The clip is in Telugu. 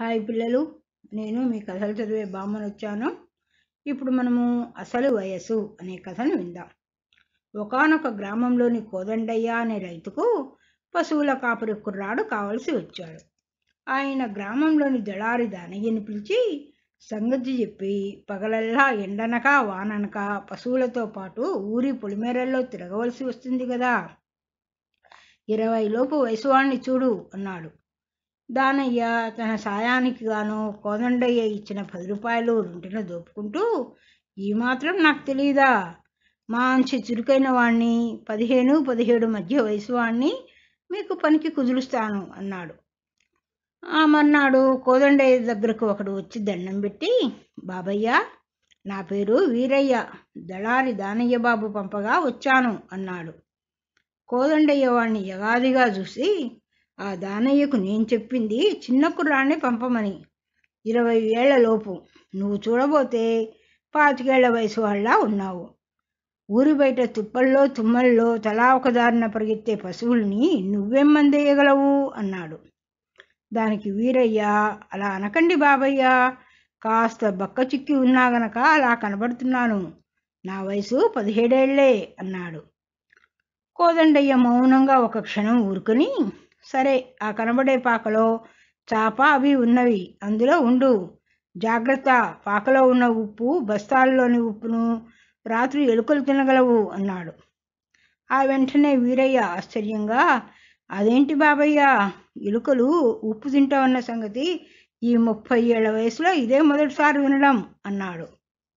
హాయ్ పిల్లలు నేను మీ కథలు చదివే బామ్మను వచ్చాను ఇప్పుడు మనము అసలు వయసు అనే కథను విందాం ఒకనొక గ్రామంలోని కోదండయ్య అనే రైతుకు పశువుల కాపురి కుర్రాడు కావలసి వచ్చాడు ఆయన గ్రామంలోని దళారి దానయ్యని పిలిచి సంగతి చెప్పి పగలల్లా ఎండనక వాననక పశువులతో పాటు ఊరి పొలిమేరల్లో తిరగవలసి వస్తుంది కదా లోపు వయసు వాణ్ణి చూడు అన్నాడు దానయ్య తన సాయానికి గాను కోదండయ్య ఇచ్చిన పది రూపాయలు రెంటిన దోపుకుంటూ ఈ మాత్రం నాకు తెలియదా మంచి చురుకైన వాణ్ణి పదిహేను పదిహేడు మధ్య వయసు వాణ్ణి మీకు పనికి కుదులుస్తాను అన్నాడు ఆ మర్నాడు కోదండయ్య దగ్గరకు ఒకడు వచ్చి దండం పెట్టి బాబయ్య నా పేరు వీరయ్య దళారి దానయ్య బాబు పంపగా వచ్చాను అన్నాడు కోదండయ్య వాణ్ణి యగాదిగా చూసి ఆ దానయ్యకు నేను చెప్పింది చిన్న కుర్రాన్ని పంపమని ఇరవై ఏళ్లలోపు నువ్వు చూడబోతే పాతికేళ్ల వయసు వాళ్ళ ఉన్నావు ఊరి బయట తుప్పల్లో తుమ్మల్లో తలా ఒకదారిన పరిగెత్తే పశువుల్ని నువ్వేం మందేయగలవు అన్నాడు దానికి వీరయ్యా అలా అనకండి బాబయ్యా కాస్త బక్క చిక్కి ఉన్నా గనక అలా కనబడుతున్నాను నా వయసు పదిహేడేళ్లే అన్నాడు కోదండయ్య మౌనంగా ఒక క్షణం ఊరుకొని సరే ఆ కనబడే పాకలో చాప అవి ఉన్నవి అందులో ఉండు జాగ్రత్త పాకలో ఉన్న ఉప్పు బస్తాల్లోని ఉప్పును రాత్రి ఎలుకలు తినగలవు అన్నాడు ఆ వెంటనే వీరయ్య ఆశ్చర్యంగా అదేంటి బాబయ్య ఎలుకలు ఉప్పు ఉన్న సంగతి ఈ ముప్పై ఏళ్ల వయసులో ఇదే మొదటిసారి వినడం అన్నాడు